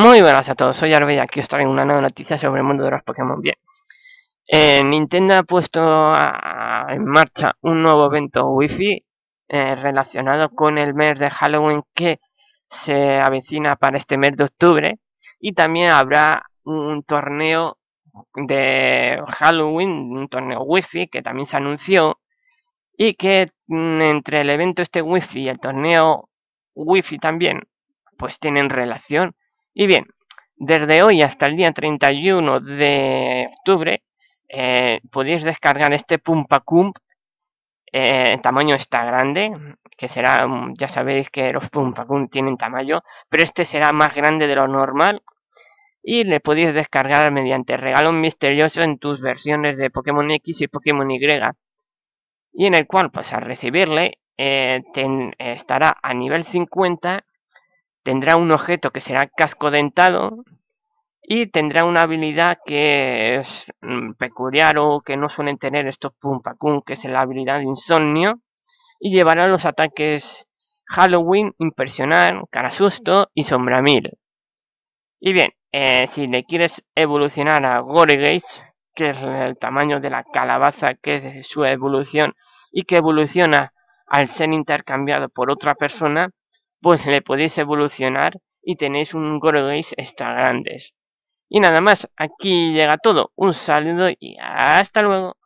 Muy buenas a todos, soy Arbe y aquí os traigo una nueva noticia sobre el mundo de los Pokémon. Bien, eh, Nintendo ha puesto en marcha un nuevo evento Wi-Fi eh, relacionado con el mes de Halloween que se avecina para este mes de octubre y también habrá un torneo de Halloween, un torneo Wi-Fi que también se anunció y que mm, entre el evento este Wi-Fi y el torneo Wi-Fi también pues tienen relación y bien, desde hoy hasta el día 31 de octubre eh, podéis descargar este Pumpa eh, tamaño está grande, que será, mm, ya sabéis que los Cump tienen tamaño, pero este será más grande de lo normal y le podéis descargar mediante regalo misterioso en tus versiones de Pokémon X y Pokémon Y y en el cual pues al recibirle eh, estará a nivel 50 tendrá un objeto que será casco dentado y tendrá una habilidad que es mm, peculiar o que no suelen tener estos kung, que es la habilidad de insomnio, y llevará los ataques Halloween, Impresionar, Cara Susto y Sombra Mil. Y bien, eh, si le quieres evolucionar a Goregates, que es el tamaño de la calabaza que es su evolución y que evoluciona al ser intercambiado por otra persona, pues le podéis evolucionar y tenéis un Gorgeis extra grandes. Y nada más, aquí llega todo. Un saludo y hasta luego.